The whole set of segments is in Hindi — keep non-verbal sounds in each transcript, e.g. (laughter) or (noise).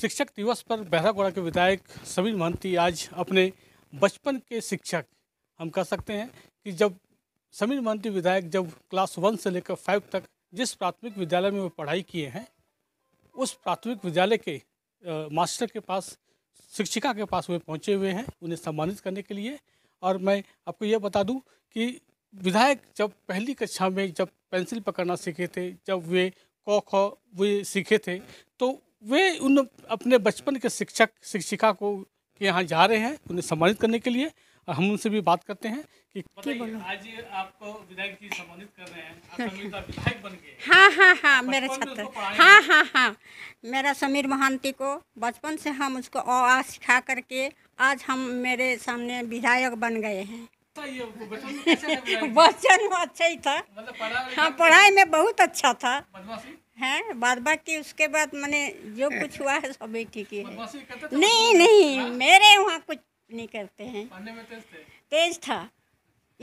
शिक्षक दिवस पर बहरागोड़ा के विधायक समीर महंती आज अपने बचपन के शिक्षक हम कह सकते हैं कि जब समीर महंती विधायक जब क्लास वन से लेकर फाइव तक जिस प्राथमिक विद्यालय में वो पढ़ाई किए हैं उस प्राथमिक विद्यालय के आ, मास्टर के पास शिक्षिका के पास वे पहुंचे हुए हैं उन्हें सम्मानित करने के लिए और मैं आपको ये बता दूं कि विधायक जब पहली कक्षा में जब पेंसिल पकड़ना सीखे थे जब वे क वे सीखे थे तो वे उन अपने बचपन के शिक्षक शिक्षिका को के यहाँ जा रहे हैं उन्हें सम्मानित करने के लिए और हम उनसे भी बात करते हैं कि आज आपको विधायक जी सम्मानित कर रहे हैं हाँ, बन गए हाँ हाँ हाँ मेरे छात्र हाँ हाँ हाँ मेरा समीर महांती को बचपन से हम उसको अ आ सिखा करके आज हम मेरे सामने विधायक बन गए हैं अच्छा, बचपन (laughs) अच्छा ही था मतलब हाँ पढ़ाई में बहुत अच्छा था है हाँ, बाद बाकी उसके बाद मैंने जो कुछ हुआ है सब ठीक ही है नहीं नहीं हाँ? मेरे वहाँ कुछ नहीं करते हैं तेज, था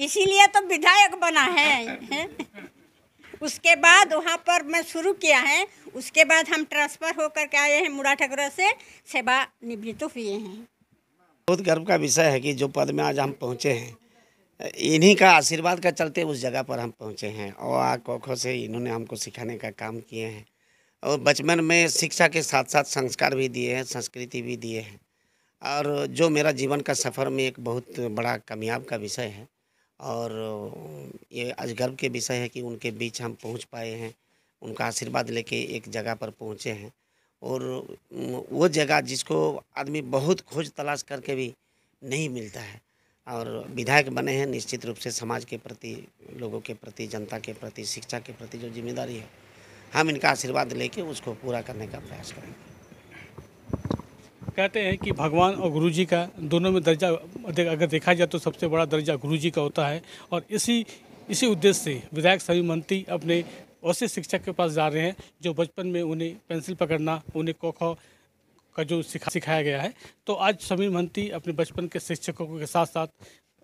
इसीलिए तो विधायक बना है, उसके बाद वहाँ पर मैं शुरू किया है उसके बाद हम ट्रांसफ़र होकर के आए हैं मुड़ा ठगरा से सेवा निवृत्त हुए हैं बहुत गर्व का विषय है कि जो पद में आज हम पहुँचे हैं इन्हीं का आशीर्वाद का चलते उस जगह पर हम पहुँचे हैं और आ खोखो से इन्होंने हमको सिखाने का काम किए हैं और बचपन में शिक्षा के साथ साथ संस्कार भी दिए हैं संस्कृति भी दिए हैं और जो मेरा जीवन का सफ़र में एक बहुत बड़ा कामयाब का विषय है और ये अजगर्व के विषय है कि उनके बीच हम पहुंच पाए हैं उनका आशीर्वाद लेके एक जगह पर पहुंचे हैं और वो जगह जिसको आदमी बहुत खोज तलाश करके भी नहीं मिलता है और विधायक बने हैं निश्चित रूप से समाज के प्रति लोगों के प्रति जनता के प्रति शिक्षा के प्रति जो जिम्मेदारी है हम इनका आशीर्वाद लेके उसको पूरा करने का प्रयास करेंगे कहते हैं कि भगवान और गुरु जी का दोनों में दर्जा अगर देखा जाए तो सबसे बड़ा दर्जा गुरु जी का होता है और इसी इसी उद्देश्य से विधायक सभी मंत्री अपने ऐसे शिक्षक के पास जा रहे हैं जो बचपन में उन्हें पेंसिल पकड़ना उन्हें कोखो का जो सिखा सिखाया गया है तो आज समीर महंती अपने बचपन के शिक्षकों के साथ साथ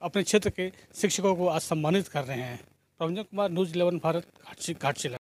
अपने क्षेत्र के शिक्षकों को आज सम्मानित कर रहे हैं रंजन कुमार न्यूज़ इलेवन भारत घाटशिला